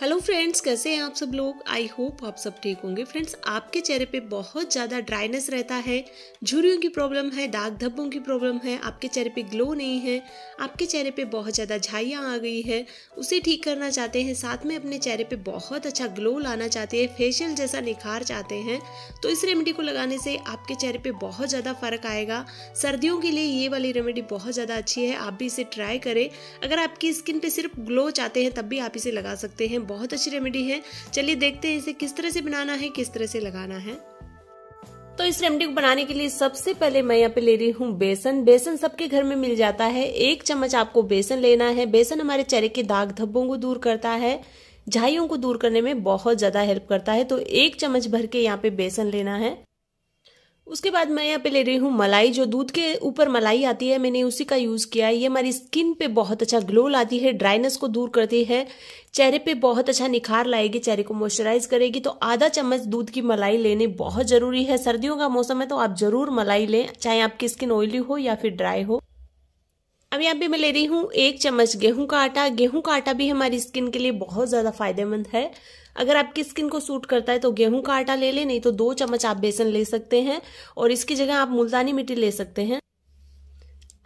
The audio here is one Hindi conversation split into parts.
हेलो फ्रेंड्स कैसे हैं आप सब लोग आई होप आप सब ठीक होंगे फ्रेंड्स आपके चेहरे पे बहुत ज़्यादा ड्राइनेस रहता है झुरियों की प्रॉब्लम है दाग धब्बों की प्रॉब्लम है आपके चेहरे पे ग्लो नहीं है आपके चेहरे पे बहुत ज़्यादा झाइयाँ आ गई है उसे ठीक करना चाहते हैं साथ में अपने चेहरे पर बहुत अच्छा ग्लो लाना चाहते हैं फेशियल जैसा निखार चाहते हैं तो इस रेमेडी को लगाने से आपके चेहरे पर बहुत ज़्यादा फ़र्क आएगा सर्दियों के लिए ये वाली रेमेडी बहुत ज़्यादा अच्छी है आप भी इसे ट्राई करें अगर आपकी स्किन पर सिर्फ ग्लो चाहते हैं तब भी आप इसे लगा सकते हैं में बहुत अच्छी रेमेडी है चलिए देखते हैं इसे किस तरह से बनाना है किस तरह से लगाना है तो इस रेमेडी को बनाने के लिए सबसे पहले मैं यहाँ पे ले रही हूँ बेसन बेसन सबके घर में मिल जाता है एक चम्मच आपको बेसन लेना है बेसन हमारे चेहरे के दाग धब्बों को दूर करता है झाइयों को दूर करने में बहुत ज़्यादा हेल्प करता है तो एक चम्मच भर के यहाँ पे बेसन लेना है उसके बाद मैं यहाँ पे ले रही हूँ मलाई जो दूध के ऊपर मलाई आती है मैंने उसी का यूज़ किया है ये हमारी स्किन पे बहुत अच्छा ग्लो लाती है ड्राइनेस को दूर करती है चेहरे पे बहुत अच्छा निखार लाएगी चेहरे को मॉइस्चराइज करेगी तो आधा चम्मच दूध की मलाई लेने बहुत ज़रूरी है सर्दियों का मौसम है तो आप ज़रूर मलाई लें चाहे आपकी स्किन ऑयली हो या फिर ड्राई हो अब यहाँ पे मैं ले रही हूँ एक चम्मच गेहूं का आटा गेहूं का आटा भी हमारी स्किन के लिए बहुत ज़्यादा फायदेमंद है अगर आपकी स्किन को सूट करता है तो गेहूं का आटा ले लें नहीं तो दो चम्मच आप बेसन ले सकते हैं और इसकी जगह आप मुल्तानी मिट्टी ले सकते हैं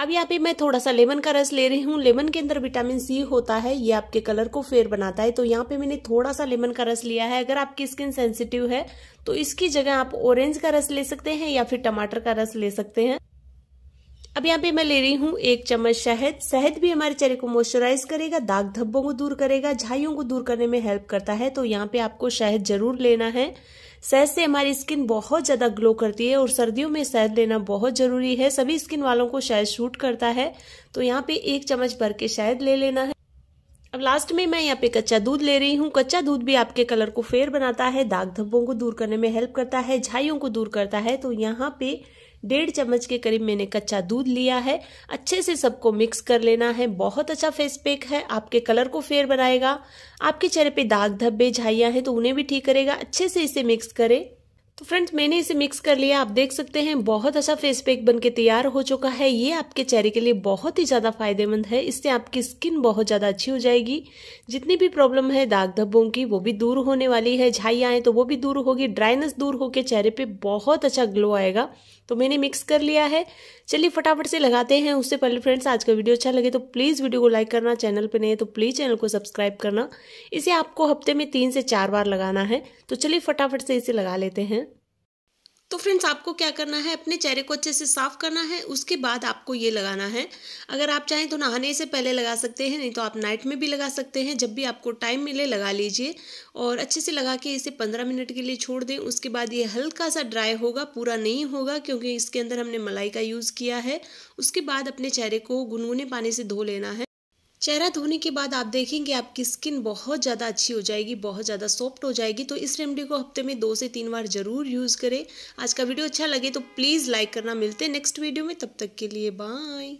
अब यहाँ पे मैं थोड़ा सा लेमन का रस ले रही हूँ लेमन के अंदर विटामिन सी होता है ये आपके कलर को फेयर बनाता है तो यहाँ पे मैंने थोड़ा सा लेमन का रस लिया है अगर आपकी स्किन सेंसिटिव है तो इसकी जगह आप ऑरेंज का रस ले सकते हैं या फिर टमाटर का रस ले सकते हैं अब यहाँ पे मैं ले रही हूँ एक चम्मच शहद शहद भी हमारे चेहरे को मॉइस्चराइज करेगा दाग धब्बों को दूर करेगा झाइयों को दूर करने में हेल्प करता है तो यहाँ पे आपको शहद जरूर लेना है शहद से हमारी स्किन बहुत ज्यादा ग्लो करती है और सर्दियों में शहद लेना बहुत जरूरी है सभी स्किन वालों को शहद शूट करता है तो यहाँ पे एक चम्मच भर के शहद ले लेना है अब लास्ट में मैं यहाँ पे कच्चा दूध ले रही हूँ कच्चा दूध भी आपके कलर को फेयर बनाता है दाग धब्बों को दूर करने में हेल्प करता है झाइयों को दूर करता है तो यहाँ पे डेढ़ चम्मच के करीब मैंने कच्चा दूध लिया है अच्छे से सबको मिक्स कर लेना है बहुत अच्छा फेस पैक है आपके कलर को फेयर बनाएगा आपके चेहरे पे दाग धब्बे झाइया हैं तो उन्हें भी ठीक करेगा अच्छे से इसे मिक्स करें तो फ्रेंड्स मैंने इसे मिक्स कर लिया आप देख सकते हैं बहुत अच्छा फेस पैक बनके तैयार हो चुका है ये आपके चेहरे के लिए बहुत ही ज़्यादा फायदेमंद है इससे आपकी स्किन बहुत ज़्यादा अच्छी हो जाएगी जितनी भी प्रॉब्लम है दाग धब्बों की वो भी दूर होने वाली है झाई आए तो वो भी दूर होगी ड्राइनेस दूर होकर चेहरे पर बहुत अच्छा ग्लो आएगा तो मैंने मिक्स कर लिया है चलिए फटाफट से लगाते हैं उससे पहले फ्रेंड्स आज का वीडियो अच्छा लगे तो प्लीज़ वीडियो को लाइक करना चैनल पर नहीं है तो प्लीज़ चैनल को सब्सक्राइब करना इसे आपको हफ्ते में तीन से चार बार लगाना है तो चलिए फटाफट से इसे लगा लेते हैं तो फ्रेंड्स आपको क्या करना है अपने चेहरे को अच्छे से साफ़ करना है उसके बाद आपको ये लगाना है अगर आप चाहें तो नहाने से पहले लगा सकते हैं नहीं तो आप नाइट में भी लगा सकते हैं जब भी आपको टाइम मिले लगा लीजिए और अच्छे से लगा के इसे पंद्रह मिनट के लिए छोड़ दें उसके बाद ये हल्का सा ड्राई होगा पूरा नहीं होगा क्योंकि इसके अंदर हमने मलाई का यूज़ किया है उसके बाद अपने चेहरे को गुनगुने पानी से धो लेना है चेहरा धोने के बाद आप देखेंगे आपकी स्किन बहुत ज़्यादा अच्छी हो जाएगी बहुत ज़्यादा सॉफ्ट हो जाएगी तो इस रेमडी को हफ्ते में दो से तीन बार ज़रूर यूज़ करें आज का वीडियो अच्छा लगे तो प्लीज़ लाइक करना मिलते हैं नेक्स्ट वीडियो में तब तक के लिए बाय